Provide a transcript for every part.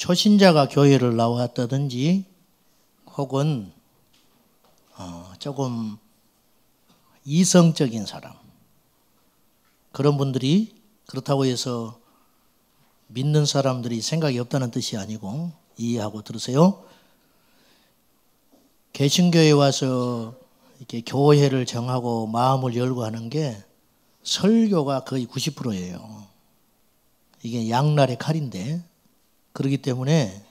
초신자가 교회를 나왔다든지 혹은 어, 조금 이성적인 사람 그런 분들이 그렇다고 해서 믿는 사람들이 생각이 없다는 뜻이 아니고 이해하고 들으세요. 개신교에 와서 이렇게 교회를 정하고 마음을 열고 하는 게 설교가 거의 90%예요. 이게 양날의 칼인데 그렇기 때문에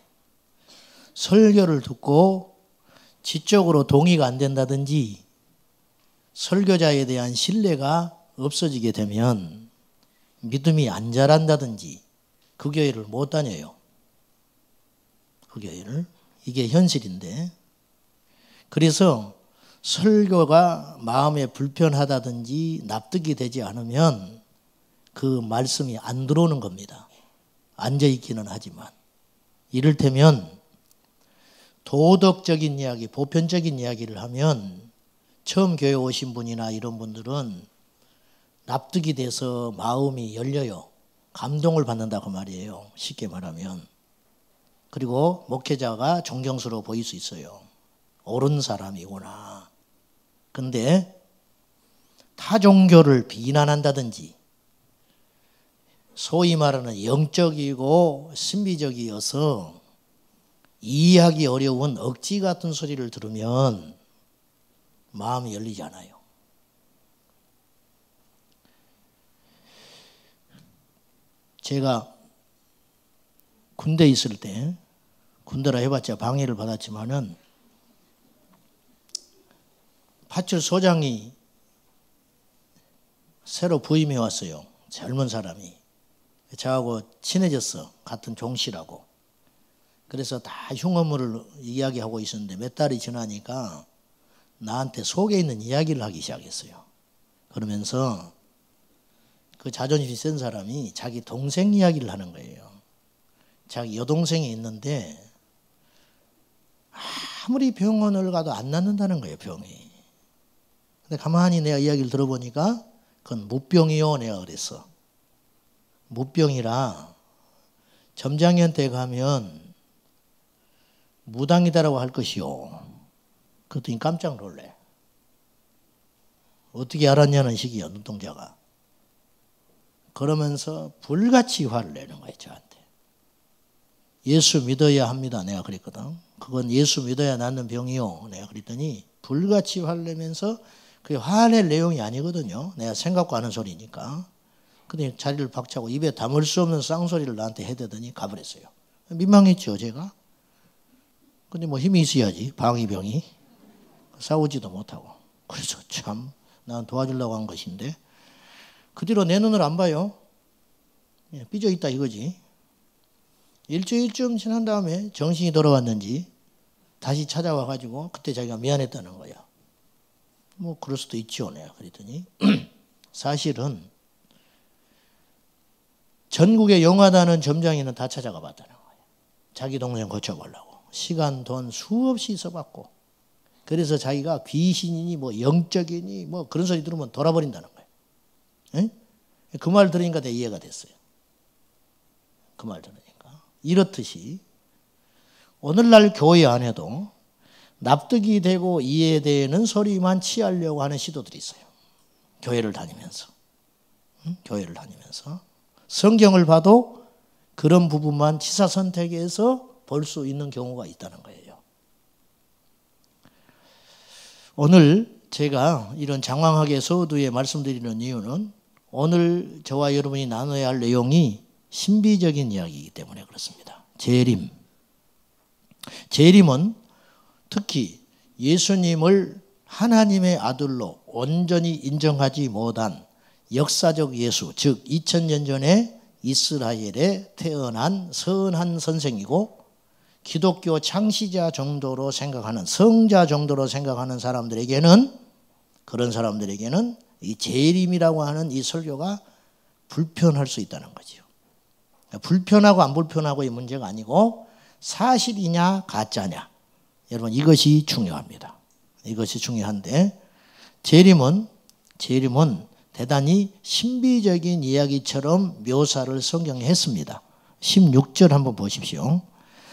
설교를 듣고 지적으로 동의가 안 된다든지 설교자에 대한 신뢰가 없어지게 되면 믿음이 안 자란다든지 그 교회를 못 다녀요. 그 교회를. 이게 현실인데. 그래서 설교가 마음에 불편하다든지 납득이 되지 않으면 그 말씀이 안 들어오는 겁니다. 앉아있기는 하지만 이를테면 도덕적인 이야기, 보편적인 이야기를 하면 처음 교회 오신 분이나 이런 분들은 납득이 돼서 마음이 열려요. 감동을 받는다고 말이에요. 쉽게 말하면. 그리고 목회자가 존경스러워 보일 수 있어요. 옳은 사람이구나. 근데 타 종교를 비난한다든지 소위 말하는 영적이고 신비적이어서 이해하기 어려운 억지 같은 소리를 들으면 마음이 열리지 않아요. 제가 군대 있을 때 군대라 해봤자 방해를 받았지만은 파출 소장이 새로 부임해 왔어요. 젊은 사람이. 저하고 친해졌어. 같은 종씨라고. 그래서 다 흉어물을 이야기하고 있었는데 몇 달이 지나니까 나한테 속에 있는 이야기를 하기 시작했어요. 그러면서 그 자존심이 센 사람이 자기 동생 이야기를 하는 거예요. 자기 여동생이 있는데 아무리 병원을 가도 안 낫는다는 거예요, 병이. 근데 가만히 내가 이야기를 들어보니까 그건 무병이요, 내가 그랬어. 무병이라 점장년 때 가면 무당이다라고 할 것이요. 그랬더니 깜짝 놀래. 어떻게 알았냐는 식이야, 눈동자가. 그러면서 불같이 화를 내는 거예요, 저한테. 예수 믿어야 합니다. 내가 그랬거든. 그건 예수 믿어야 낫는 병이요. 내가 그랬더니 불같이 화를 내면서 그게 화낼 내용이 아니거든요. 내가 생각과 하는 소리니까. 근데 자리를 박차고 입에 담을 수 없는 쌍소리를 나한테 해대더니 가버렸어요. 민망했죠, 제가. 근데 뭐 힘이 있어야지, 방위병이. 싸우지도 못하고. 그래서 참, 난 도와주려고 한 것인데, 그 뒤로 내 눈을 안 봐요. 예, 삐져 있다 이거지. 일주일쯤 지난 다음에 정신이 돌아왔는지 다시 찾아와 가지고 그때 자기가 미안했다는 거야. 뭐 그럴 수도 있지요, 내가 그랬더니 사실은 전국의 영하단은 점장이는 다 찾아가 봤다는 거예요. 자기 동생 고쳐보려고. 시간, 돈 수없이 써봤고. 그래서 자기가 귀신이니 뭐 영적이니 뭐 그런 소리 들으면 돌아버린다는 거예요. 그 말 들으니까 내 이해가 됐어요. 그 말 들으니까. 이렇듯이 오늘날 교회 안에도 납득이 되고 이해되는 소리만 취하려고 하는 시도들이 있어요. 교회를 다니면서. 응? 교회를 다니면서. 성경을 봐도 그런 부분만 치사 선택해서볼 수 있는 경우가 있다는 거예요. 오늘 제가 이런 장황하게 서두에 말씀드리는 이유는 오늘 저와 여러분이 나눠야 할 내용이 신비적인 이야기이기 때문에 그렇습니다. 재림. 재림은 특히 예수님을 하나님의 아들로 온전히 인정하지 못한 역사적 예수, 즉 2000년 전에 이스라엘에 태어난 선한 선생이고 기독교 창시자 정도로 생각하는 성자 정도로 생각하는 사람들에게는 그런 사람들에게는 이 재림이라고 하는 이 설교가 불편할 수 있다는 거죠. 그러니까 불편하고 안 불편하고의 문제가 아니고 사실이냐 가짜냐. 여러분 이것이 중요합니다. 이것이 중요한데 재림은 재림은 대단히 신비적인 이야기처럼 묘사를 성경에 했습니다. 16절 한번 보십시오.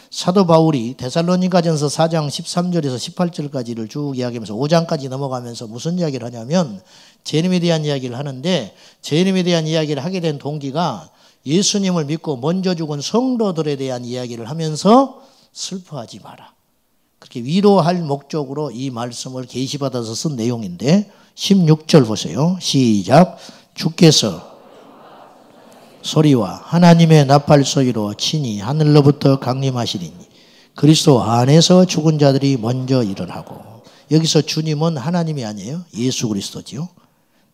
사도 바울이 데살로니가전서 4장 13절에서 18절까지를 쭉 이야기하면서 5장까지 넘어가면서 무슨 이야기를 하냐면 재림에 대한 이야기를 하는데 재림에 대한 이야기를 하게 된 동기가 예수님을 믿고 먼저 죽은 성도들에 대한 이야기를 하면서 슬퍼하지 마라. 그렇게 위로할 목적으로 이 말씀을 게시받아서 쓴 내용인데 16절 보세요. 시작. 주께서 소리와 하나님의 나팔 소리로 친히 하늘로부터 강림하시리니 그리스도 안에서 죽은 자들이 먼저 일어나고 여기서 주님은 하나님이 아니에요. 예수 그리스도지요.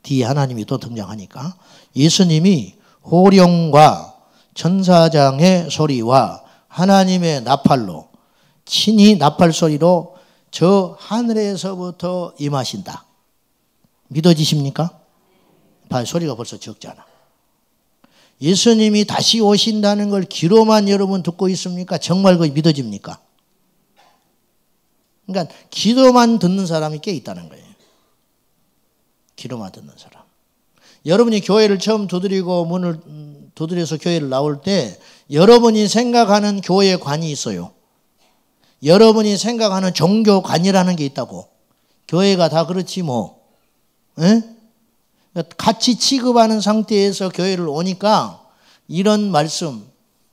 뒤 하나님이 또 등장하니까 예수님이 호령과 천사장의 소리와 하나님의 나팔로 친히 나팔 소리로 저 하늘에서부터 임하신다. 믿어지십니까? 발소리가 벌써 적잖아. 예수님이 다시 오신다는 걸 귀로만 여러분 듣고 있습니까? 정말 그 믿어집니까? 그러니까 기도만 듣는 사람이 꽤 있다는 거예요. 기도만 듣는 사람. 여러분이 교회를 처음 두드리고 문을 두드려서 교회를 나올 때 여러분이 생각하는 교회 관이 있어요. 여러분이 생각하는 종교관이라는 게 있다고. 교회가 다 그렇지 뭐. 예? 그러니까 같이 취급하는 상태에서 교회를 오니까 이런 말씀,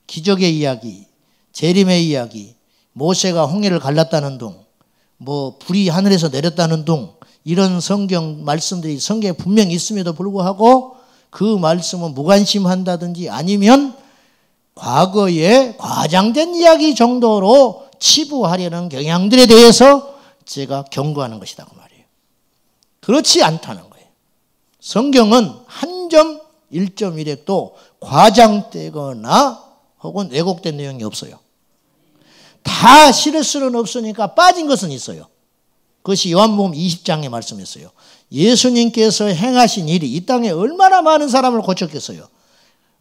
기적의 이야기, 재림의 이야기, 모세가 홍해를 갈랐다는 둥, 뭐 불이 하늘에서 내렸다는 둥, 이런 성경 말씀들이 성경에 분명히 있음에도 불구하고 그 말씀은 무관심한다든지 아니면 과거에 과장된 이야기 정도로 치부하려는 경향들에 대해서 제가 경고하는 것이다. 그 그렇지 않다는 거예요. 성경은 한점 1.1핵도 과장되거나 혹은 왜곡된 내용이 없어요. 다 실을 수는 없으니까 빠진 것은 있어요. 그것이 요한복음 20장에 말씀했어요. 예수님께서 행하신 일이 이 땅에 얼마나 많은 사람을 고쳤겠어요.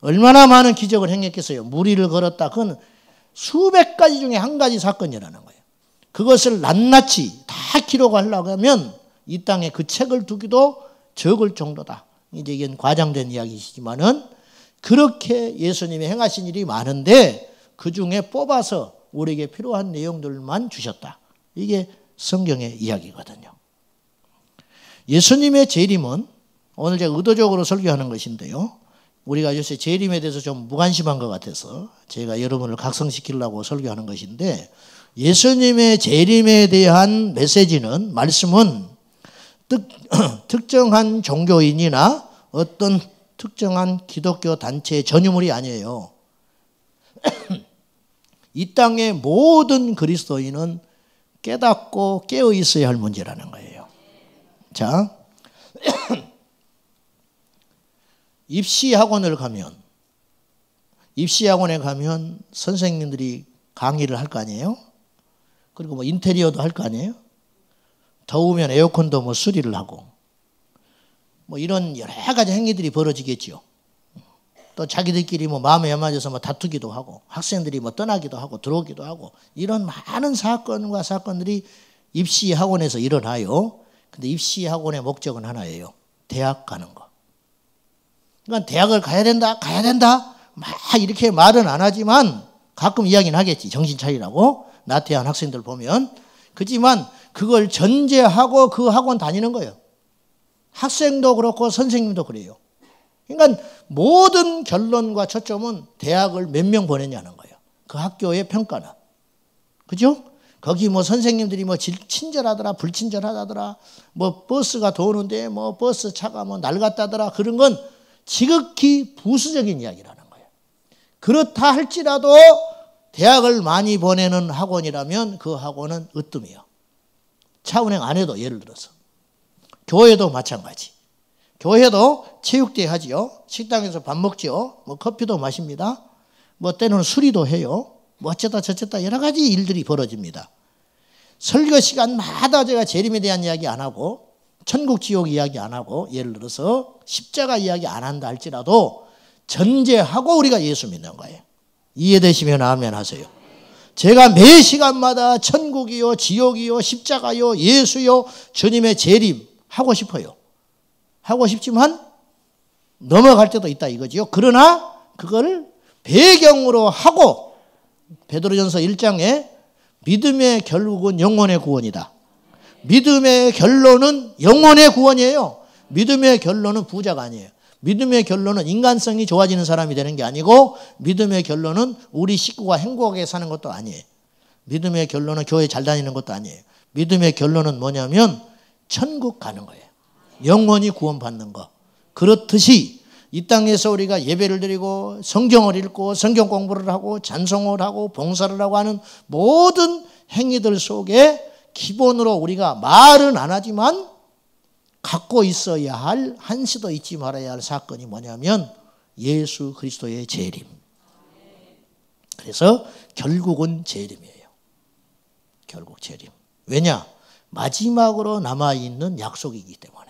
얼마나 많은 기적을 행했겠어요. 무리를 걸었다. 그건 수백 가지 중에 한 가지 사건이라는 거예요. 그것을 낱낱이 다 기록하려고 하면 이 땅에 그 책을 두기도 적을 정도다. 이제 이건 과장된 이야기이지만은 그렇게 예수님이 행하신 일이 많은데 그 중에 뽑아서 우리에게 필요한 내용들만 주셨다. 이게 성경의 이야기거든요. 예수님의 재림은 오늘 제가 의도적으로 설교하는 것인데요. 우리가 요새 재림에 대해서 좀 무관심한 것 같아서 제가 여러분을 각성시키려고 설교하는 것인데 예수님의 재림에 대한 메시지는 말씀은 특, 정한 종교인이나 어떤 특정한 기독교 단체의 전유물이 아니에요. 이 땅의 모든 그리스도인은 깨닫고 깨어 있어야 할 문제라는 거예요. 자, 입시 학원을 가면 입시 학원에 가면 선생님들이 강의를 할 거 아니에요? 그리고 뭐 인테리어도 할 거 아니에요? 더우면 에어컨도 뭐 수리를 하고 뭐 이런 여러 가지 행위들이 벌어지겠죠또 자기들끼리 뭐 마음에 안 맞아서 뭐 다투기도 하고 학생들이 뭐 떠나기도 하고 들어오기도 하고 이런 많은 사건과 사건들이 입시 학원에서 일어나요. 근데 입시 학원의 목적은 하나예요. 대학 가는 거. 그러니까 대학을 가야 된다, 가야 된다. 막 이렇게 말은 안 하지만 가끔 이야기는 하겠지. 정신 차리라고. 나태한 학생들 보면. 그지만 그걸 전제하고 그 학원 다니는 거예요. 학생도 그렇고 선생님도 그래요. 그러니까 모든 결론과 초점은 대학을 몇 명 보냈냐는 거예요. 그 학교의 평가는. 그죠? 거기 뭐 선생님들이 뭐 친절하더라, 불친절하다더라, 뭐 버스가 도는데 뭐 버스 차가 뭐 낡았다더라, 그런 건 지극히 부수적인 이야기라는 거예요. 그렇다 할지라도 대학을 많이 보내는 학원이라면 그 학원은 으뜸이요. 차은행안 해도 예를 들어서. 교회도 마찬가지. 교회도 체육대회 하지요. 식당에서 밥 먹지요. 뭐 커피도 마십니다. 뭐때는 수리도 해요. 뭐 어쩌다 저쩌다 여러 가지 일들이 벌어집니다. 설교 시간마다 제가 재림에 대한 이야기 안 하고 천국 지옥 이야기 안 하고 예를 들어서 십자가 이야기 안 한다 할지라도 전제하고 우리가 예수 믿는 거예요. 이해되시면 아멘 하세요. 제가 매 시간마다 천국이요, 지옥이요, 십자가요, 예수요, 주님의 재림 하고 싶어요. 하고 싶지만 넘어갈 때도 있다 이거지요. 그러나 그거를 배경으로 하고 베드로전서 1장에 믿음의 결국은 영혼의 구원이다. 믿음의 결론은 영혼의 구원이에요. 믿음의 결론은 부자가 아니에요. 믿음의 결론은 인간성이 좋아지는 사람이 되는 게 아니고 믿음의 결론은 우리 식구가 행복하게 사는 것도 아니에요. 믿음의 결론은 교회 잘 다니는 것도 아니에요. 믿음의 결론은 뭐냐면 천국 가는 거예요. 영원히 구원받는 거. 그렇듯이 이 땅에서 우리가 예배를 드리고 성경을 읽고 성경 공부를 하고 잔송을 하고 봉사를 하고 하는 모든 행위들 속에 기본으로 우리가 말은 안 하지만 갖고 있어야 할 한시도 잊지 말아야 할 사건이 뭐냐면 예수 그리스도의 재림. 그래서 결국은 재림이에요. 결국 재림. 왜냐? 마지막으로 남아있는 약속이기 때문에.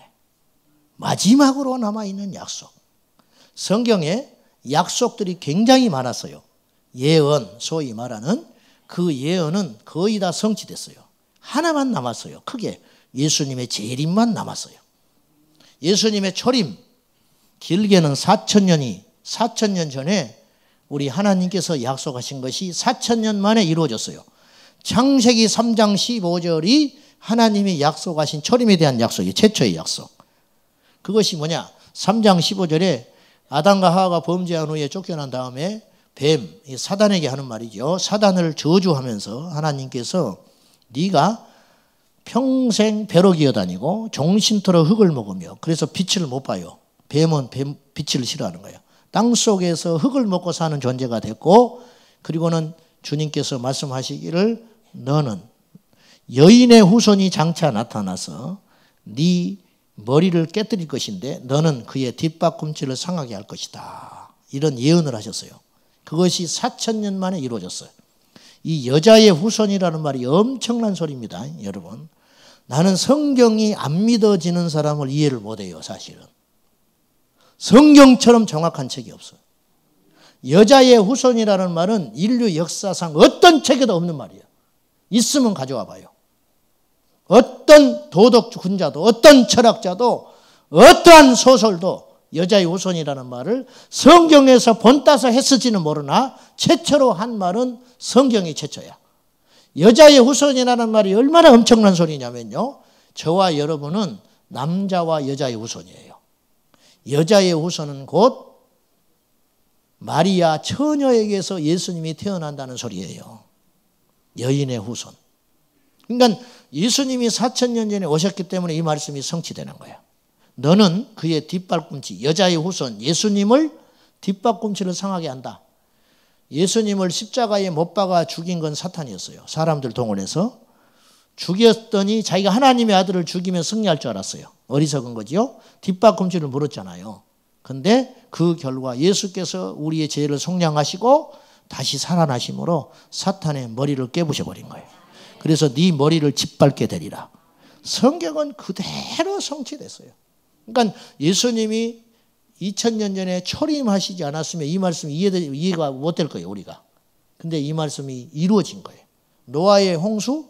마지막으로 남아있는 약속. 성경에 약속들이 굉장히 많았어요. 예언, 소위 말하는 그 예언은 거의 다 성취됐어요. 하나만 남았어요. 크게 예수님의 재림만 남았어요. 예수님의 철임, 길게는 4천년이 4천년 전에 우리 하나님께서 약속하신 것이 4천년 만에 이루어졌어요. 창세기 3장 15절이 하나님이 약속하신 철임에 대한 약속이 최초의 약속. 그것이 뭐냐? 3장 15절에 아담과 하와가 범죄한 후에 쫓겨난 다음에 뱀, 사단에게 하는 말이죠. 사단을 저주하면서 하나님께서 네가 평생 배로 기어다니고 종신토록 흙을 먹으며 그래서 빛을 못 봐요. 뱀은 뱀, 빛을 싫어하는 거예요. 땅 속에서 흙을 먹고 사는 존재가 됐고 그리고는 주님께서 말씀하시기를 너는 여인의 후손이 장차 나타나서 네 머리를 깨뜨릴 것인데 너는 그의 뒷발꿈치를 상하게 할 것이다. 이런 예언을 하셨어요. 그것이 4천 년 만에 이루어졌어요. 이 여자의 후손이라는 말이 엄청난 소리입니다. 여러분. 나는 성경이 안 믿어지는 사람을 이해를 못해요, 사실은. 성경처럼 정확한 책이 없어요. 여자의 후손이라는 말은 인류 역사상 어떤 책에도 없는 말이에요. 있으면 가져와 봐요. 어떤 도덕 군자도, 어떤 철학자도, 어떠한 소설도 여자의 후손이라는 말을 성경에서 본따서 했을지는 모르나 최초로 한 말은 성경이 최초야. 여자의 후손이라는 말이 얼마나 엄청난 소리냐면요. 저와 여러분은 남자와 여자의 후손이에요. 여자의 후손은 곧 마리아 처녀에게서 예수님이 태어난다는 소리예요. 여인의 후손. 그러니까 예수님이 4천년 전에 오셨기 때문에 이 말씀이 성취되는 거예요. 너는 그의 뒷발꿈치, 여자의 후손 예수님을 뒷발꿈치를 상하게 한다. 예수님을 십자가에 못 박아 죽인 건 사탄이었어요. 사람들 동원해서. 죽였더니 자기가 하나님의 아들을 죽이면 승리할 줄 알았어요. 어리석은 거지요. 뒷발꿈치를 물었잖아요. 근데 그 결과 예수께서 우리의 죄를 속량하시고 다시 살아나심으로 사탄의 머리를 깨부셔 버린 거예요. 그래서 네 머리를 짓밟게 되리라. 성경은 그대로 성취됐어요. 그러니까 예수님이 2000년 전에 초림하시지 않았으면 이 말씀이 이해가 못 될 거예요, 우리가. 근데 이 말씀이 이루어진 거예요. 노아의 홍수,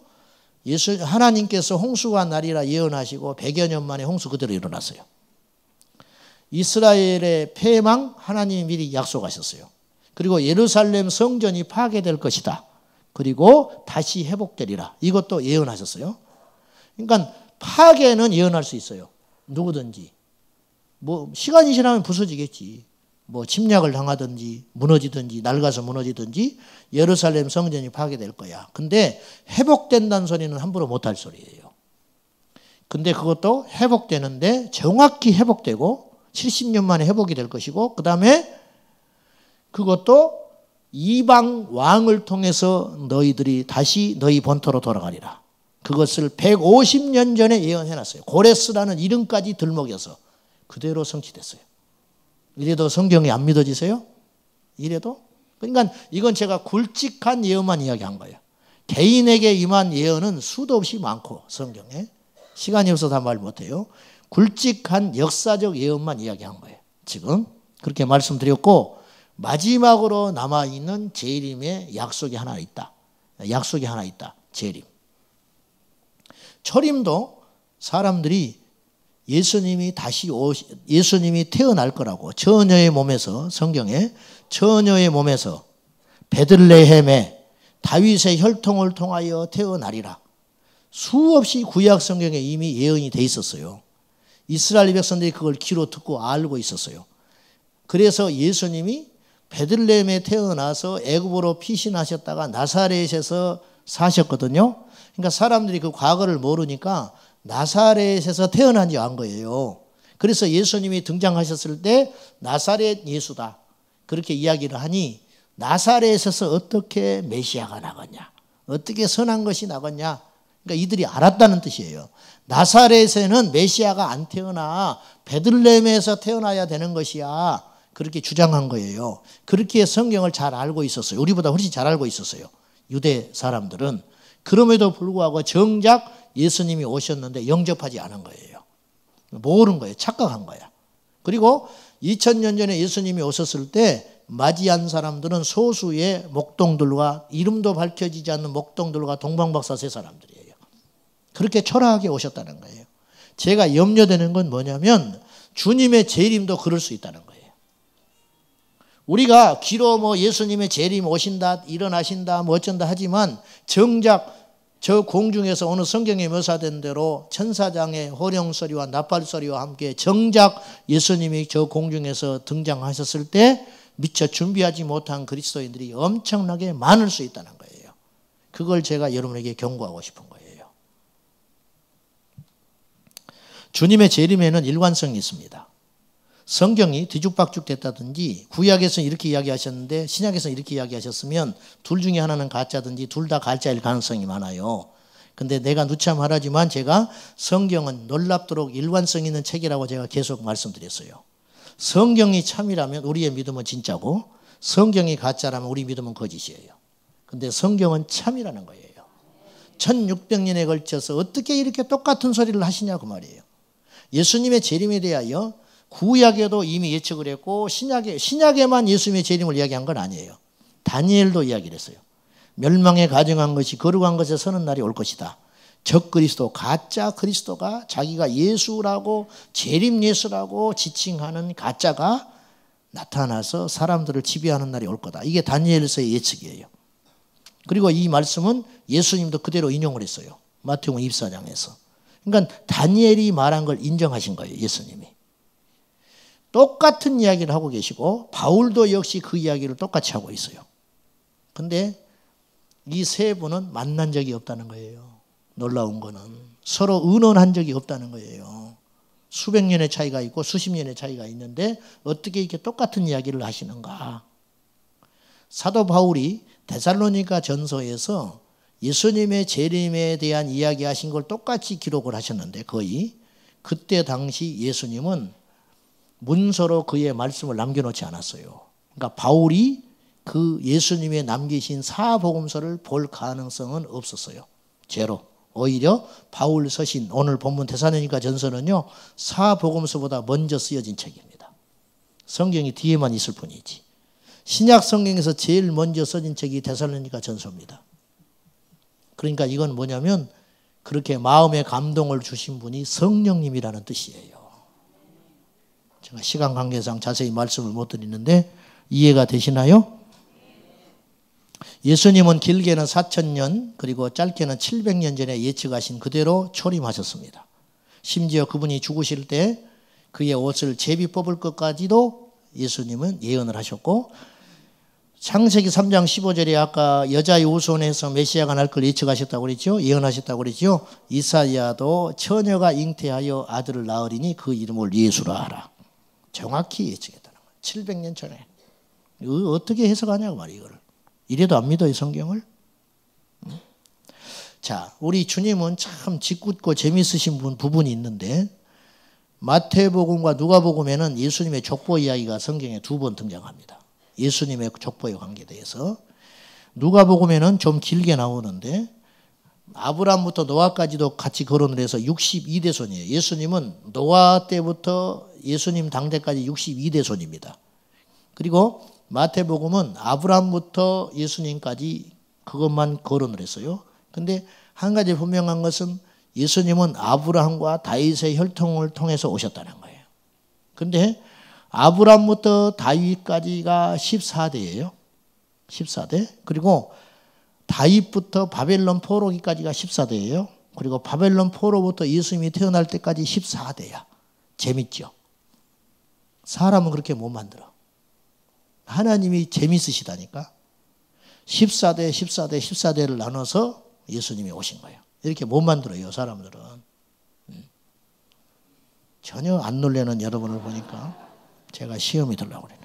예수, 하나님께서 홍수가 날이라 예언하시고 100여 년 만에 홍수 그대로 일어났어요. 이스라엘의 패망 하나님이 미리 약속하셨어요. 그리고 예루살렘 성전이 파괴될 것이다. 그리고 다시 회복되리라. 이것도 예언하셨어요. 그러니까 파괴는 예언할 수 있어요. 누구든지. 뭐, 시간이 지나면 부서지겠지. 뭐, 침략을 당하든지, 무너지든지, 낡아서 무너지든지, 예루살렘 성전이 파괴될 거야. 근데 회복된다는 소리는 함부로 못할 소리예요. 근데 그것도 회복되는데 정확히 회복되고 70년 만에 회복이 될 것이고, 그 다음에 그것도 이방 왕을 통해서 너희들이 다시 너희 본토로 돌아가리라. 그것을 150년 전에 예언해 놨어요. 고레스라는 이름까지 들먹여서 그대로 성취됐어요. 이래도 성경이 안 믿어지세요? 이래도? 그러니까 이건 제가 굵직한 예언만 이야기한 거예요. 개인에게 임한 예언은 수도 없이 많고 성경에 시간이 없어서 다 말 못해요. 굵직한 역사적 예언만 이야기한 거예요. 지금 그렇게 말씀드렸고 마지막으로 남아 있는 재림의 약속이 하나 있다. 약속이 하나 있다. 재림. 철임도 사람들이 예수님이 다시 오 예수님이 태어날 거라고 처녀의 몸에서 성경에 처녀의 몸에서 베들레헴에 다윗의 혈통을 통하여 태어나리라. 수없이 구약 성경에 이미 예언이 돼 있었어요. 이스라엘 백성들이 그걸 귀로 듣고 알고 있었어요. 그래서 예수님이 베들레헴에 태어나서 애굽으로 피신하셨다가 나사렛에서 사셨거든요. 그러니까 사람들이 그 과거를 모르니까 나사렛에서 태어난 지안 거예요. 그래서 예수님이 등장하셨을 때 나사렛 예수다. 그렇게 이야기를 하니 나사렛에서 어떻게 메시아가 나갔냐? 어떻게 선한 것이 나갔냐? 그러니까 이들이 알았다는 뜻이에요. 나사렛에는 메시아가 안 태어나 베들레헴에서 태어나야 되는 것이야. 그렇게 주장한 거예요. 그렇게 성경을 잘 알고 있었어요. 우리보다 훨씬 잘 알고 있었어요. 유대 사람들은 그럼에도 불구하고 정작 예수님이 오셨는데 영접하지 않은 거예요. 모르는 거예요. 착각한 거야. 그리고 2000년 전에 예수님이 오셨을 때 맞이한 사람들은 소수의 목동들과 이름도 밝혀지지 않는 목동들과 동방박사 세 사람들이에요. 그렇게 초라하게 오셨다는 거예요. 제가 염려되는 건 뭐냐면 주님의 재림도 그럴 수 있다는 거예요. 우리가 귀로 뭐 예수님의 재림 오신다, 일어나신다, 뭐 어쩐다 하지만 정작 저 공중에서 오늘 성경에 묘사된 대로 천사장의 호령 소리와 나팔 소리와 함께 정작 예수님이 저 공중에서 등장하셨을 때 미처 준비하지 못한 그리스도인들이 엄청나게 많을 수 있다는 거예요. 그걸 제가 여러분에게 경고하고 싶은 거예요. 주님의 재림에는 일관성이 있습니다. 성경이 뒤죽박죽 됐다든지 구약에서 이렇게 이야기하셨는데 신약에서 이렇게 이야기하셨으면 둘 중에 하나는 가짜든지 둘 다 가짜일 가능성이 많아요. 근데 내가 누차 말하지만 제가 성경은 놀랍도록 일관성 있는 책이라고 제가 계속 말씀드렸어요. 성경이 참이라면 우리의 믿음은 진짜고 성경이 가짜라면 우리 믿음은 거짓이에요. 근데 성경은 참이라는 거예요. 1600년에 걸쳐서 어떻게 이렇게 똑같은 소리를 하시냐 고 말이에요. 예수님의 재림에 대하여 구약에도 이미 예측을 했고 신약에 신약에만 예수님의 재림을 이야기한 건 아니에요. 다니엘도 이야기를 했어요. 멸망에 가정한 것이 거룩한 것에 서는 날이 올 것이다. 적 그리스도 가짜 그리스도가 자기가 예수라고 재림 예수라고 지칭하는 가짜가 나타나서 사람들을 지배하는 날이 올 거다. 이게 다니엘서의 예측이에요. 그리고 이 말씀은 예수님도 그대로 인용을 했어요. 마태복음 24장에서. 그러니까 다니엘이 말한 걸 인정하신 거예요, 예수님이. 똑같은 이야기를 하고 계시고 바울도 역시 그 이야기를 똑같이 하고 있어요. 근데 이 세 분은 만난 적이 없다는 거예요. 놀라운 거는 서로 의논한 적이 없다는 거예요. 수백 년의 차이가 있고 수십 년의 차이가 있는데 어떻게 이렇게 똑같은 이야기를 하시는가? 사도 바울이 데살로니가 전서에서 예수님의 재림에 대한 이야기하신 걸 똑같이 기록을 하셨는데 거의 그때 당시 예수님은 문서로 그의 말씀을 남겨놓지 않았어요. 그러니까 바울이 그 예수님의 남기신 사복음서를 볼 가능성은 없었어요. 제로. 오히려 바울 서신 오늘 본문 대사니까 전서는요 사복음서보다 먼저 쓰여진 책입니다. 성경이 뒤에만 있을 뿐이지. 신약 성경에서 제일 먼저 써진 책이 대사니까 전서입니다. 그러니까 이건 뭐냐면 그렇게 마음의 감동을 주신 분이 성령님이라는 뜻이에요. 제가 시간 관계상 자세히 말씀을 못 드리는데 이해가 되시나요? 예수님은 길게는 4천년 그리고 짧게는 700년 전에 예측하신 그대로 초림하셨습니다. 심지어 그분이 죽으실 때 그의 옷을 제비 뽑을 것까지도 예수님은 예언을 하셨고 창세기 3장 15절에 아까 여자의 우선에서 메시아가 날걸 예측하셨다고 그랬죠. 예언하셨다고 그랬죠. 이사야도 처녀가 잉태하여 아들을 낳으리니 그 이름을 예수라 하라. 정확히 예측했다는 거예요. 700년 전에. 어떻게 해석하냐고 말이에요, 이거를. 이래도 안 믿어, 이 성경을? 자, 우리 주님은 참 짓궂고 재미있으신 부분이 있는데, 마태복음과 누가복음에는 예수님의 족보 이야기가 성경에 두 번 등장합니다. 예수님의 족보에 관계돼서. 누가복음에는 좀 길게 나오는데, 아브라함부터 노아까지도 같이 거론을 해서 62대손이에요. 예수님은 노아 때부터 예수님 당대까지 62대손입니다. 그리고 마태복음은 아브라함부터 예수님까지 그것만 거론을 했어요. 근데 한 가지 분명한 것은 예수님은 아브라함과 다윗의 혈통을 통해서 오셨다는 거예요. 근데 아브라함부터 다윗까지가 14대예요. 14대. 그리고 다윗부터 바벨론 포로기까지가 14대예요. 그리고 바벨론 포로부터 예수님이 태어날 때까지 14대야. 재밌죠? 사람은 그렇게 못 만들어. 하나님이 재밌으시다니까. 14대, 14대, 14대를 나눠서 예수님이 오신 거예요. 이렇게 못 만들어요, 사람들은. 음. 전혀 안 놀래는 여러분을 보니까 제가 시험이 들려고 그래요.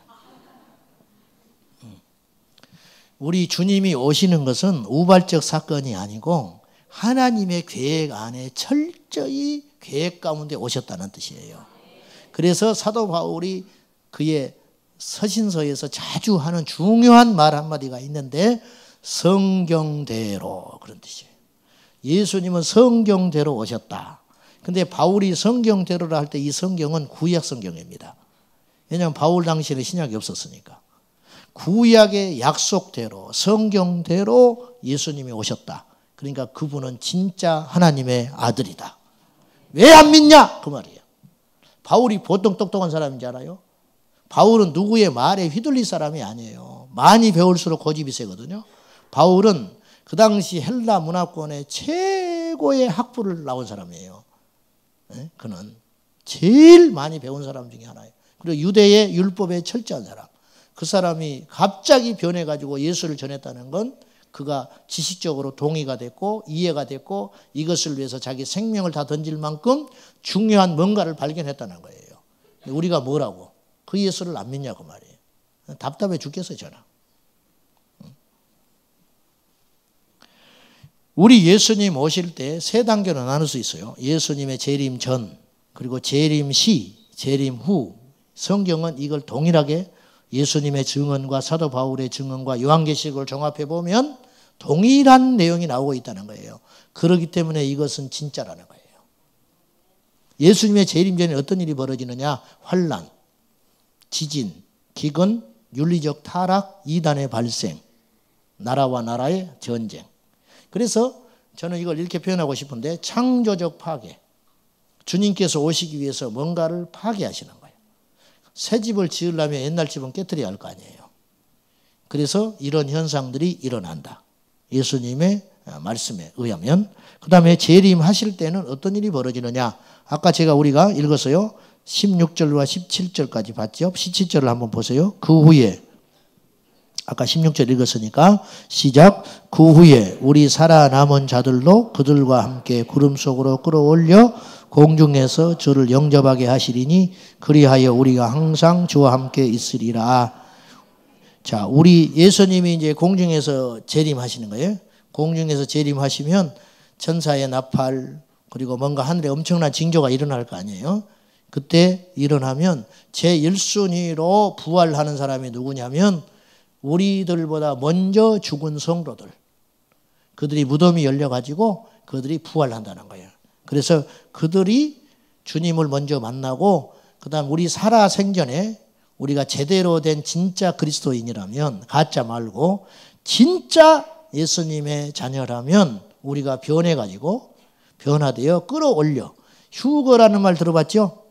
음. 우리 주님이 오시는 것은 우발적 사건이 아니고 하나님의 계획 안에 철저히 계획 가운데 오셨다는 뜻이에요. 그래서 사도 바울이 그의 서신서에서 자주 하는 중요한 말 한마디가 있는데 성경대로 그런 뜻이에요. 예수님은 성경대로 오셨다. 근데 바울이 성경대로라 할 때 이 성경은 구약 성경입니다. 왜냐하면 바울 당시에는 신약이 없었으니까. 구약의 약속대로 성경대로 예수님이 오셨다. 그러니까 그분은 진짜 하나님의 아들이다. 왜 안 믿냐? 그 말이에요. 바울이 보통 똑똑한 사람인지 알아요? 바울은 누구의 말에 휘둘릴 사람이 아니에요. 많이 배울수록 고집이 세거든요. 바울은 그 당시 헬라 문화권의 최고의 학부를 나온 사람이에요. 네? 그는 제일 많이 배운 사람 중에 하나예요. 그리고 유대의 율법에 철저한 사람. 그 사람이 갑자기 변해가지고 예수를 전했다는 건 그가 지식적으로 동의가 됐고 이해가 됐고 이것을 위해서 자기 생명을 다 던질 만큼 중요한 뭔가를 발견했다는 거예요. 우리가 뭐라고 그 예수를 안 믿냐 고 말이에요. 답답해 죽겠어요 저는. 우리 예수님 오실 때 세 단계로 나눌 수 있어요. 예수님의 재림 전, 그리고 재림 시, 재림 후. 성경은 이걸 동일하게 예수님의 증언과 사도 바울의 증언과 요한계시록을 종합해 보면 동일한 내용이 나오고 있다는 거예요. 그렇기 때문에 이것은 진짜라는 거예요. 예수님의 재림전에 어떤 일이 벌어지느냐? 환란, 지진, 기근, 윤리적 타락, 이단의 발생, 나라와 나라의 전쟁. 그래서 저는 이걸 이렇게 표현하고 싶은데 창조적 파괴. 주님께서 오시기 위해서 뭔가를 파괴하시는 거예요. 새 집을 지으려면 옛날 집은 깨뜨려야 할 거 아니에요. 그래서 이런 현상들이 일어난다. 예수님의 아, 말씀에 의하면 그 다음에 재림하실 때는 어떤 일이 벌어지느냐 아까 제가 우리가 읽었어요 16절과 17절까지 봤죠 17절을 한번 보세요 그 후에 아까 16절 읽었으니까 시작 그 후에 우리 살아남은 자들로 그들과 함께 구름 속으로 끌어올려 공중에서 저를 영접하게 하시리니 그리하여 우리가 항상 주와 함께 있으리라 자, 우리 예수님이 이제 공중에서 재림하시는 거예요. 공중에서 재림하시면 천사의 나팔 그리고 뭔가 하늘에 엄청난 징조가 일어날 거 아니에요. 그때 일어나면 제 1순위로 부활하는 사람이 누구냐면 우리들보다 먼저 죽은 성도들. 그들이 무덤이 열려가지고 그들이 부활한다는 거예요. 그래서 그들이 주님을 먼저 만나고 그다음 우리 살아 생전에 우리가 제대로 된 진짜 그리스도인이라면 가짜 말고 진짜 예수님의 자녀라면 우리가 변해가지고 변화되어 끌어올려 휴거라는 말 들어봤죠?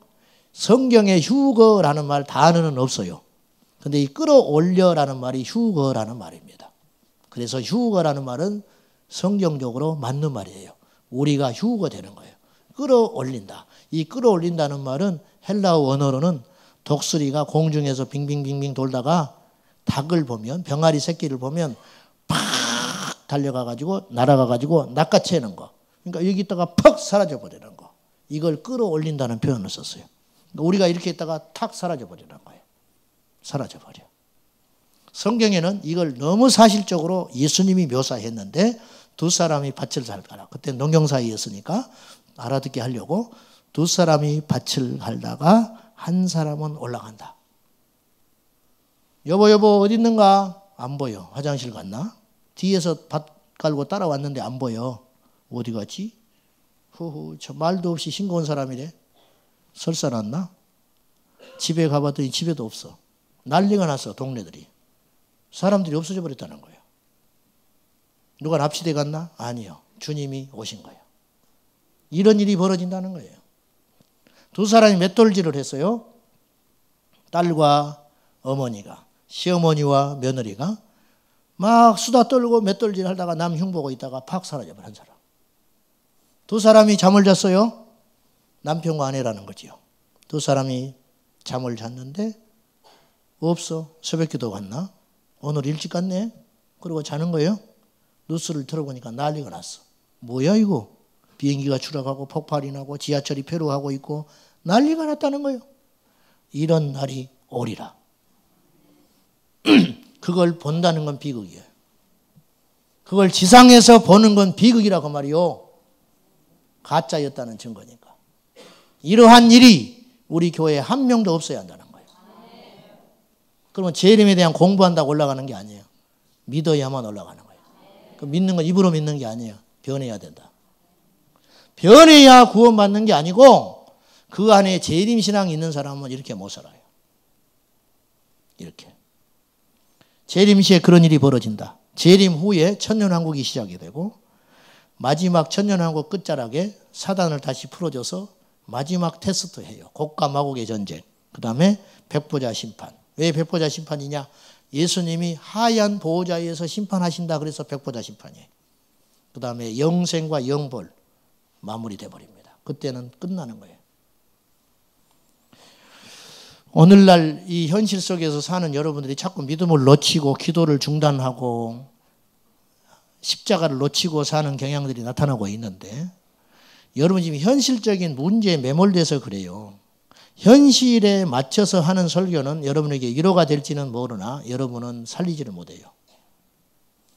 성경에 휴거라는 말 단어는 없어요. 근데 이 끌어올려라는 말이 휴거라는 말입니다. 그래서 휴거라는 말은 성경적으로 맞는 말이에요. 우리가 휴거 되는 거예요. 끌어올린다. 이 끌어올린다는 말은 헬라어 원어로는 독수리가 공중에서 빙빙빙빙 돌다가 닭을 보면 병아리 새끼를 보면 팍 달려가 가지고 날아가 가지고 낚아채는 거. 그러니까 여기 있다가 퍽 사라져 버리는 거. 이걸 끌어올린다는 표현을 썼어요. 그러니까 우리가 이렇게 있다가 탁 사라져 버리는 거예요. 사라져 버려. 성경에는 이걸 너무 사실적으로 예수님이 묘사했는데 두 사람이 밭을 살더라. 그때 농경 사이였으니까 알아듣게 하려고 두 사람이 밭을 갈다가 한 사람은 올라간다. 여보, 여보, 어디 있는가? 안 보여. 화장실 갔나? 뒤에서 밭 깔고 따라왔는데 안 보여. 어디 갔지? 후후, 저 말도 없이 신고 온 사람이래. 설사 났나? 집에 가봤더니 집에도 없어. 난리가 났어, 동네들이. 사람들이 없어져 버렸다는 거예요. 누가 납치돼 갔나? 아니요. 주님이 오신 거예요. 이런 일이 벌어진다는 거예요. 두 사람이 맷돌질을 했어요. 딸과 어머니가, 시어머니와 며느리가 막 수다 떨고 맷돌질 하다가 남 흉보고 있다가 팍 사라져버린 사람. 두 사람이 잠을 잤어요. 남편과 아내라는 거지요. 두 사람이 잠을 잤는데 없어. 새벽기도 갔나? 오늘 일찍 갔네. 그러고 자는 거예요. 뉴스를 들어보니까 난리가 났어. 뭐야 이거? 비행기가 추락하고 폭발이 나고 지하철이 폐로하고 있고 난리가 났다는 거예요. 이런 날이 오리라. 그걸 본다는 건 비극이에요. 그걸 지상에서 보는 건 비극이라고 말이요. 가짜였다는 증거니까. 이러한 일이 우리 교회에 한 명도 없어야 한다는 거예요. 그러면 재림에 대한 공부한다고 올라가는 게 아니에요. 믿어야만 올라가는 거예요. 그 믿는 건 입으로 믿는 게 아니에요. 변해야 된다. 변해야 구원받는 게 아니고 그 안에 재림 신앙이 있는 사람은 이렇게 못 살아요. 이렇게. 재림 시에 그런 일이 벌어진다. 재림 후에 천년왕국이 시작이 되고 마지막 천년왕국 끝자락에 사단을 다시 풀어줘서 마지막 테스트 해요. 곡과 마곡의 전쟁. 그 다음에 백보자 심판. 왜 백보자 심판이냐? 예수님이 하얀 보호자에서 심판하신다 그래서 백보자 심판이에요. 그 다음에 영생과 영벌. 마무리돼 버립니다. 그때는 끝나는 거예요. 오늘날 이 현실 속에서 사는 여러분들이 자꾸 믿음을 놓치고 기도를 중단하고 십자가를 놓치고 사는 경향들이 나타나고 있는데 여러분 지금 현실적인 문제에 매몰돼서 그래요. 현실에 맞춰서 하는 설교는 여러분에게 위로가 될지는 모르나 여러분은 살리지를 못해요.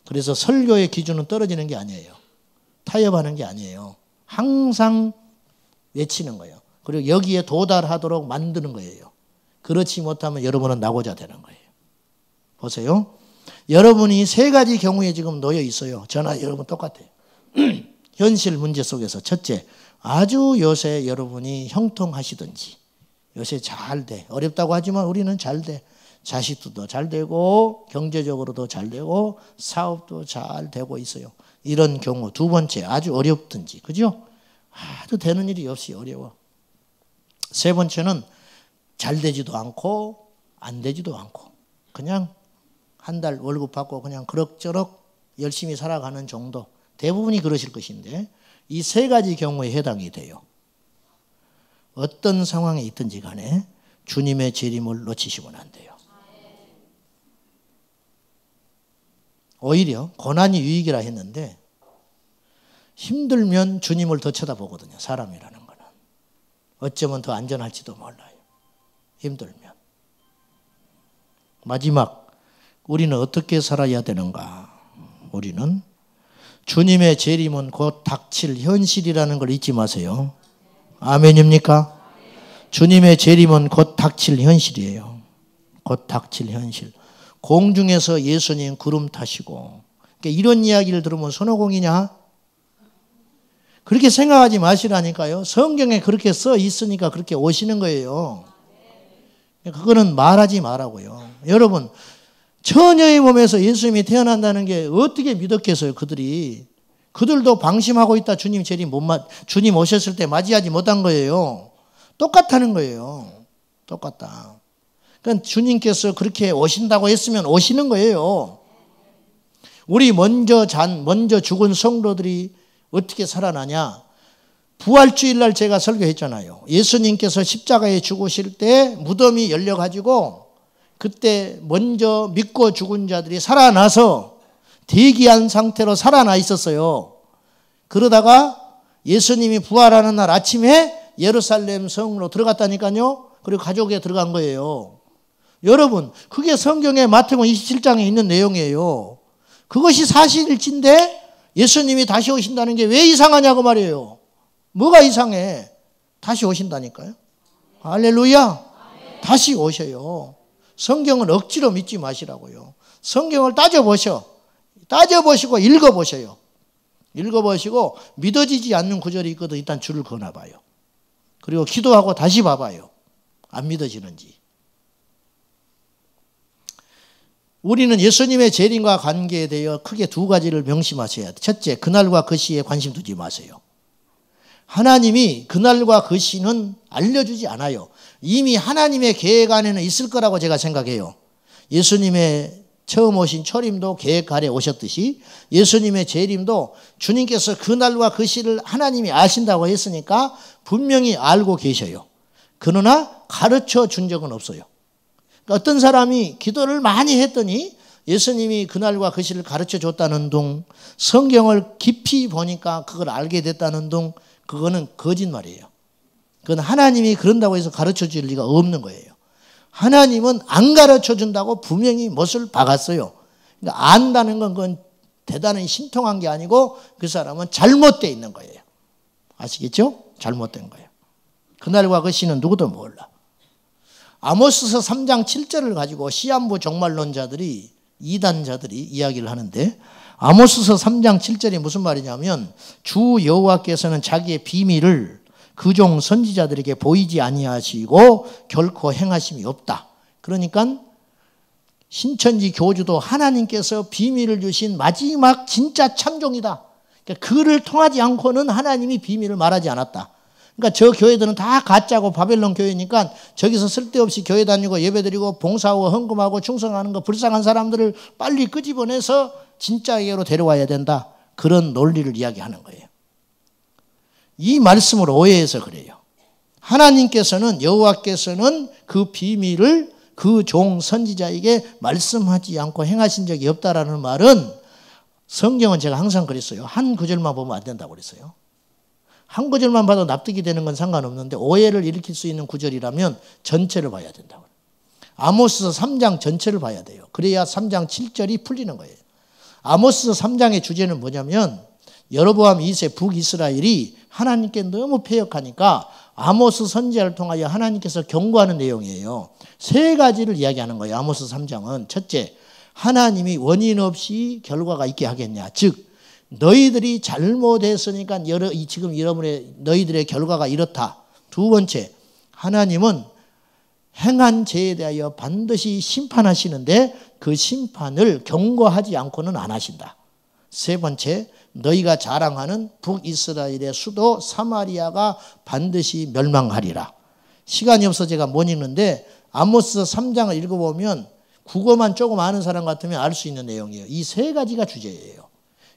그래서 설교의 기준은 떨어지는 게 아니에요. 타협하는 게 아니에요. 항상 외치는 거예요. 그리고 여기에 도달하도록 만드는 거예요. 그렇지 못하면 여러분은 낙오자 되는 거예요. 보세요. 여러분이 세 가지 경우에 지금 놓여 있어요. 저나 여러분 똑같아요. 현실 문제 속에서 첫째, 아주 요새 여러분이 형통하시든지 요새 잘 돼. 어렵다고 하지만 우리는 잘 돼. 자식도 잘 되고 경제적으로도 잘 되고 사업도 잘 되고 있어요. 이런 경우 두 번째 아주 어렵든지 그죠? 아주 되는 일이 없이 어려워. 세 번째는 잘 되지도 않고 안 되지도 않고 그냥 한 달 월급 받고 그냥 그럭저럭 열심히 살아가는 정도 대부분이 그러실 것인데 이 세 가지 경우에 해당이 돼요. 어떤 상황에 있든지 간에 주님의 재림을 놓치시면 안 돼요. 오히려 고난이 유익이라 했는데 힘들면 주님을 더 쳐다보거든요. 사람이라는 거는. 어쩌면 더 안전할지도 몰라요. 힘들면. 마지막, 우리는 어떻게 살아야 되는가? 우리는 주님의 재림은 곧 닥칠 현실이라는 걸 잊지 마세요. 아멘입니까? 주님의 재림은 곧 닥칠 현실이에요. 곧 닥칠 현실. 공중에서 예수님 구름 타시고 그러니까 이런 이야기를 들으면 선호공이냐 그렇게 생각하지 마시라니까요. 성경에 그렇게 써 있으니까 그렇게 오시는 거예요. 그거는 말하지 말라고요. 여러분, 처녀의 몸에서 예수님이 태어난다는 게 어떻게 믿었겠어요, 그들이. 그들도 방심하고 있다. 주님 제리 못 맞, 주님 오셨을 때 맞이하지 못한 거예요. 똑같다는 거예요. 똑같다. 그러 주님께서 그렇게 오신다고 했으면 오시는 거예요. 우리 먼저 잔, 먼저 죽은 성도들이 어떻게 살아나냐? 부활주일날 제가 설교했잖아요. 예수님께서 십자가에 죽으실 때 무덤이 열려가지고 그때 먼저 믿고 죽은 자들이 살아나서 대기한 상태로 살아나 있었어요. 그러다가 예수님이 부활하는 날 아침에 예루살렘 성으로 들어갔다니까요. 그리고 가족에 들어간 거예요. 여러분, 그게 성경에 마태복음 27장에 있는 내용이에요. 그것이 사실일진데 예수님이 다시 오신다는 게 왜 이상하냐고 말이에요. 뭐가 이상해? 다시 오신다니까요. 할렐루야. 다시 오셔요. 성경을 억지로 믿지 마시라고요. 성경을 따져보셔. 따져보시고 읽어보셔요. 읽어보시고 믿어지지 않는 구절이 있거든 일단 줄을 그어놔봐요. 그리고 기도하고 다시 봐봐요. 안 믿어지는지. 우리는 예수님의 재림과 관계에 대해 크게 두 가지를 명심하셔야 돼 첫째, 그날과 그 시에 관심 두지 마세요. 하나님이 그날과 그 시는 알려주지 않아요. 이미 하나님의 계획 안에는 있을 거라고 제가 생각해요. 예수님의 처음 오신 초림도 계획 아래 오셨듯이 예수님의 재림도 주님께서 그날과 그 시를 하나님이 아신다고 했으니까 분명히 알고 계셔요. 그러나 가르쳐 준 적은 없어요. 어떤 사람이 기도를 많이 했더니 예수님이 그날과 그 시를 가르쳐 줬다는 둥 성경을 깊이 보니까 그걸 알게 됐다는 둥 그거는 거짓말이에요. 그건 하나님이 그런다고 해서 가르쳐 줄 리가 없는 거예요. 하나님은 안 가르쳐 준다고 분명히 멋을 박았어요. 그러니까 안다는 건 그건 대단히 신통한 게 아니고 그 사람은 잘못되어 있는 거예요. 아시겠죠? 잘못된 거예요. 그날과 그 시는 누구도 몰라. 아모스서 3장 7절을 가지고 시한부 종말론자들이 이단자들이 이야기를 하는데 아모스서 3장 7절이 무슨 말이냐면 주 여호와께서는 자기의 비밀을 그 종 선지자들에게 보이지 아니하시고 결코 행하심이 없다. 그러니까 신천지 교주도 하나님께서 비밀을 주신 마지막 진짜 참종이다. 그러니까 그를 통하지 않고는 하나님이 비밀을 말하지 않았다. 그러니까 저 교회들은 다 가짜고 바벨론 교회니까 저기서 쓸데없이 교회 다니고 예배드리고 봉사하고 헌금하고 충성하는 거 불쌍한 사람들을 빨리 끄집어내서 진짜예로 데려와야 된다. 그런 논리를 이야기하는 거예요. 이 말씀을 오해해서 그래요. 하나님께서는 여호와께서는 그 비밀을 그 종 선지자에게 말씀하지 않고 행하신 적이 없다라는 말은 성경은 제가 항상 그랬어요. 한 구절만 보면 안 된다고 그랬어요. 한 구절만 봐도 납득이 되는 건 상관없는데 오해를 일으킬 수 있는 구절이라면 전체를 봐야 된다고. 아모스서 3장 전체를 봐야 돼요. 그래야 3장 7절이 풀리는 거예요. 아모스서 3장의 주제는 뭐냐면 여로보암 2세 북이스라엘이 하나님께 너무 폐역하니까 아모스 선지자를 통하여 하나님께서 경고하는 내용이에요. 세 가지를 이야기하는 거예요. 아모스 3장은 첫째, 하나님이 원인 없이 결과가 있게 하겠냐. 즉 너희들이 잘못했으니까 여러, 지금 여러분의 너희들의 결과가 이렇다. 두 번째, 하나님은 행한 죄에 대하여 반드시 심판하시는데 그 심판을 경고하지 않고는 안 하신다. 세 번째, 너희가 자랑하는 북이스라엘의 수도 사마리아가 반드시 멸망하리라. 시간이 없어 제가 못 읽는데 아모스 3장을 읽어보면 국어만 조금 아는 사람 같으면 알 수 있는 내용이에요. 이 세 가지가 주제예요.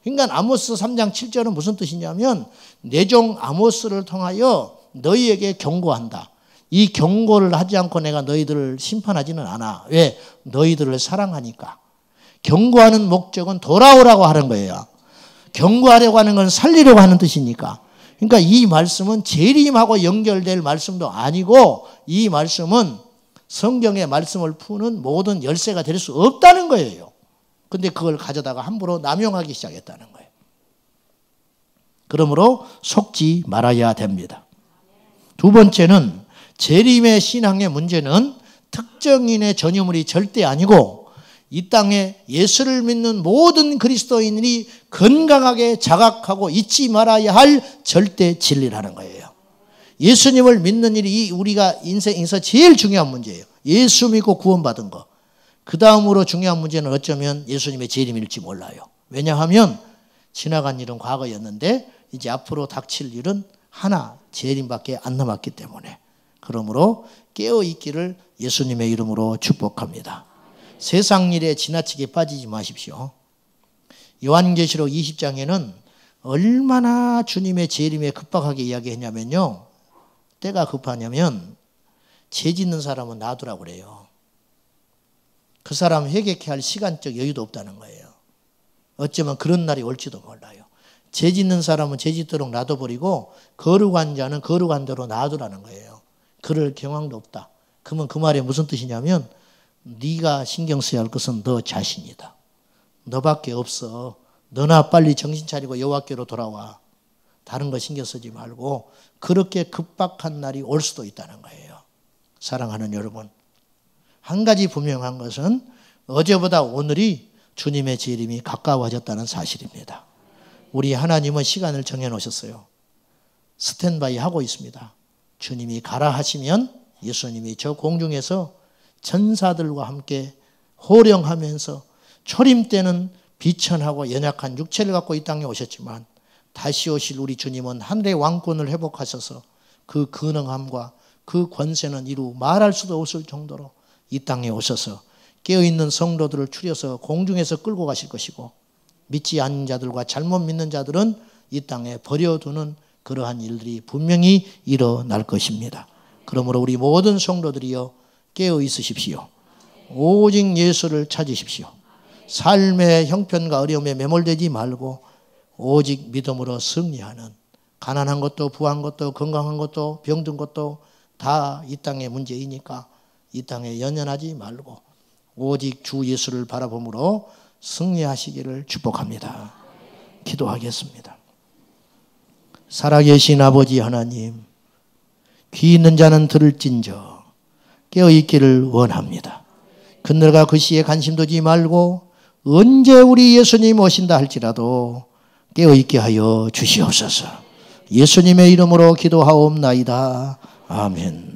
그러니까 아모스 3장 7절은 무슨 뜻이냐면 내종 아모스를 통하여 너희에게 경고한다. 이 경고를 하지 않고 내가 너희들을 심판하지는 않아. 왜? 너희들을 사랑하니까. 경고하는 목적은 돌아오라고 하는 거예요. 경고하려고 하는 건 살리려고 하는 뜻이니까. 그러니까 이 말씀은 재림하고 연결될 말씀도 아니고 이 말씀은 성경의 말씀을 푸는 모든 열쇠가 될 수 없다는 거예요. 근데 그걸 가져다가 함부로 남용하기 시작했다는 거예요. 그러므로 속지 말아야 됩니다. 두 번째는 재림의 신앙의 문제는 특정인의 전유물이 절대 아니고 이 땅에 예수를 믿는 모든 그리스도인이 건강하게 자각하고 잊지 말아야 할 절대 진리라는 거예요. 예수님을 믿는 일이 우리가 인생에서 제일 중요한 문제예요. 예수 믿고 구원받은 거. 그 다음으로 중요한 문제는 어쩌면 예수님의 재림일지 몰라요. 왜냐하면 지나간 일은 과거였는데 이제 앞으로 닥칠 일은 하나 재림밖에 안 남았기 때문에 그러므로 깨어 있기를 예수님의 이름으로 축복합니다. 세상 일에 지나치게 빠지지 마십시오. 요한계시록 20장에는 얼마나 주님의 재림에 급박하게 이야기했냐면요. 때가 급하냐면 죄 짓는 사람은 놔두라고 그래요. 그 사람 회개케 할 시간적 여유도 없다는 거예요. 어쩌면 그런 날이 올지도 몰라요. 죄 짓는 사람은 죄 짓도록 놔둬버리고 거룩한 자는 거룩한 대로 놔두라는 거예요. 그럴 경황도 없다. 그러면 그말이 무슨 뜻이냐면 네가 신경 써야 할 것은 너 자신이다. 너밖에 없어. 너나 빨리 정신 차리고 여호와께로 돌아와. 다른 거 신경 쓰지 말고 그렇게 급박한 날이 올 수도 있다는 거예요. 사랑하는 여러분, 한 가지 분명한 것은 어제보다 오늘이 주님의 재림이 가까워졌다는 사실입니다. 우리 하나님은 시간을 정해 놓으셨어요. 스탠바이 하고 있습니다. 주님이 가라 하시면 예수님이 저 공중에서 천사들과 함께 호령하면서 초림 때는 비천하고 연약한 육체를 갖고 이 땅에 오셨지만 다시 오실 우리 주님은 하늘의 왕권을 회복하셔서 그 근능함과 그 권세는 이루 말할 수도 없을 정도로 이 땅에 오셔서 깨어있는 성도들을 추려서 공중에서 끌고 가실 것이고 믿지 않는 자들과 잘못 믿는 자들은 이 땅에 버려두는 그러한 일들이 분명히 일어날 것입니다. 그러므로 우리 모든 성도들이여 깨어 있으십시오. 오직 예수를 찾으십시오. 삶의 형편과 어려움에 매몰되지 말고 오직 믿음으로 승리하는 가난한 것도 부한 것도 건강한 것도 병든 것도 다 이 땅의 문제이니까 이 땅에 연연하지 말고 오직 주 예수를 바라봄으로 승리하시기를 축복합니다. 기도하겠습니다. 살아계신 아버지 하나님, 귀 있는 자는 들을진저 깨어있기를 원합니다. 그늘과 그 시에 관심 두지 말고 언제 우리 예수님 오신다 할지라도 깨어있게 하여 주시옵소서. 예수님의 이름으로 기도하옵나이다. 아멘.